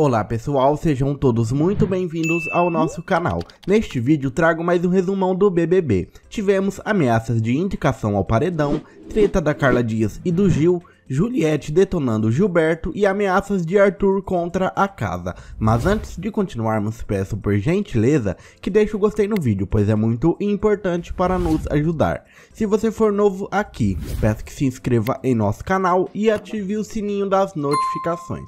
Olá pessoal, sejam todos muito bem-vindos ao nosso canal. Neste vídeo trago mais um resumão do BBB. Tivemos ameaças de indicação ao paredão, treta da Carla Dias e do Gil, Juliette detonando Gilberto e ameaças de Arthur contra a casa. Mas antes de continuarmos, peço por gentileza que deixe o gostei no vídeo, pois é muito importante para nos ajudar. Se você for novo aqui, peço que se inscreva em nosso canal e ative o sininho das notificações.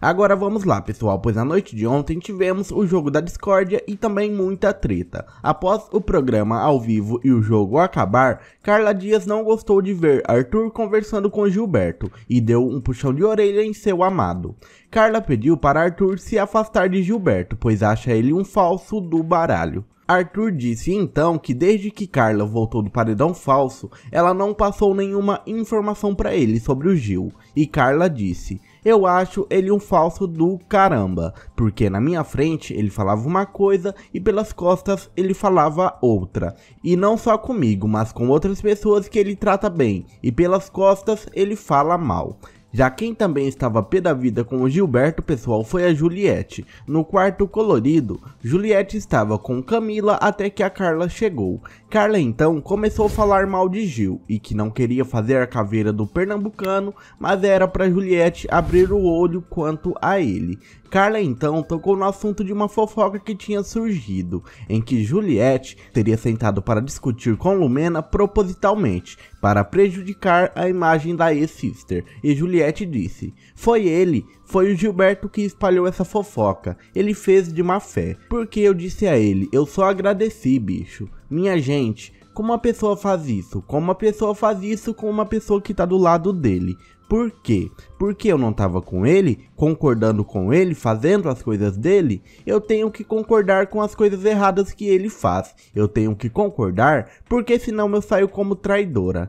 Agora vamos lá, pessoal, pois na noite de ontem tivemos o jogo da discórdia e também muita treta. Após o programa ao vivo e o jogo acabar, Carla Dias não gostou de ver Arthur conversando com Gilberto e deu um puxão de orelha em seu amado. Carla pediu para Arthur se afastar de Gilberto, pois acha ele um falso do baralho. Arthur disse então que desde que Carla voltou do paredão falso, ela não passou nenhuma informação para ele sobre o Gil. E Carla disse: eu acho ele um falso do caramba, porque na minha frente ele falava uma coisa e pelas costas ele falava outra. E não só comigo, mas com outras pessoas que ele trata bem, e pelas costas ele fala mal. Já quem também estava pé da vida com o Gilberto pessoal foi a Juliette. No quarto colorido, Juliette estava com Camila até que a Carla chegou. Carla então começou a falar mal de Gil e que não queria fazer a caveira do pernambucano, mas era para Juliette abrir o olho quanto a ele. Carla então tocou no assunto de uma fofoca que tinha surgido, em que Juliette teria sentado para discutir com Lumena propositalmente, para prejudicar a imagem da ex-sister, e Juliette disse: Foi ele, foi o Gilberto que espalhou essa fofoca, ele fez de má fé, porque eu disse a ele: Eu só agradeci, bicho. Minha gente, como a pessoa faz isso? Como a pessoa faz isso com uma pessoa que tá do lado dele? Por quê? Porque eu não estava com ele, concordando com ele, fazendo as coisas dele, eu tenho que concordar com as coisas erradas que ele faz. Eu tenho que concordar, porque senão eu saio como traidora.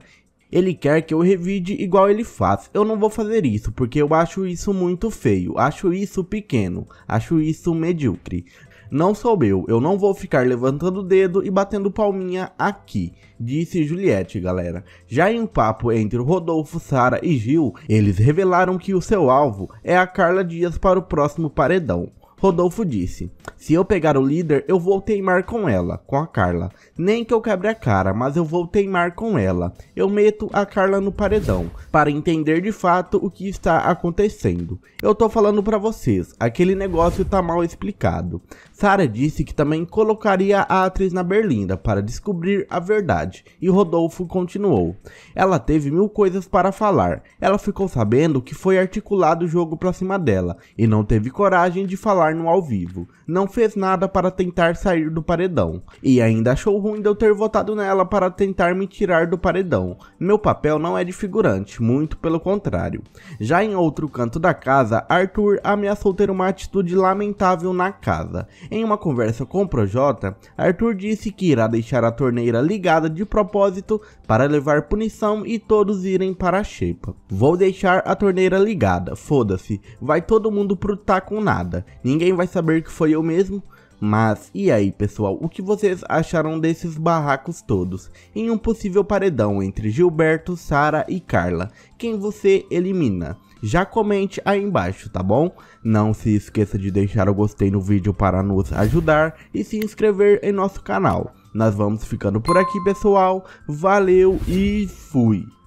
Ele quer que eu revide igual ele faz. Eu não vou fazer isso, porque eu acho isso muito feio, acho isso pequeno, acho isso medíocre. Não sou eu, eu não vou ficar levantando o dedo e batendo palminha aqui, disse Juliette, galera. Já em um papo entre Rodolfo, Sara e Gil, eles revelaram que o seu alvo é a Carla Dias para o próximo paredão. Rodolfo disse: Se eu pegar o líder, eu vou teimar com ela, com a Carla. Nem que eu quebre a cara, mas eu vou teimar com ela. Eu meto a Carla no paredão, para entender de fato o que está acontecendo. Eu tô falando para vocês, aquele negócio tá mal explicado. Sara disse que também colocaria a atriz na berlinda para descobrir a verdade, e Rodolfo continuou. Ela teve mil coisas para falar. Ela ficou sabendo que foi articulado o jogo pra cima dela, e não teve coragem de falar no ao vivo. Não fez nada para tentar sair do paredão. E ainda achou ruim de eu ter votado nela para tentar me tirar do paredão. Meu papel não é de figurante, muito pelo contrário. Já em outro canto da casa, Arthur ameaçou ter uma atitude lamentável na casa. Em uma conversa com o Projota, Arthur disse que irá deixar a torneira ligada de propósito para levar punição e todos irem para a xepa. Vou deixar a torneira ligada, foda-se. Vai todo mundo pro tá com nada. Ninguém ninguém vai saber que foi eu mesmo. Mas e aí, pessoal, o que vocês acharam desses barracos todos? Em um possível paredão entre Gilberto, Sara e Carla, quem você elimina? Já comente aí embaixo, tá bom? Não se esqueça de deixar o gostei no vídeo para nos ajudar e se inscrever em nosso canal. Nós vamos ficando por aqui, pessoal. Valeu e fui!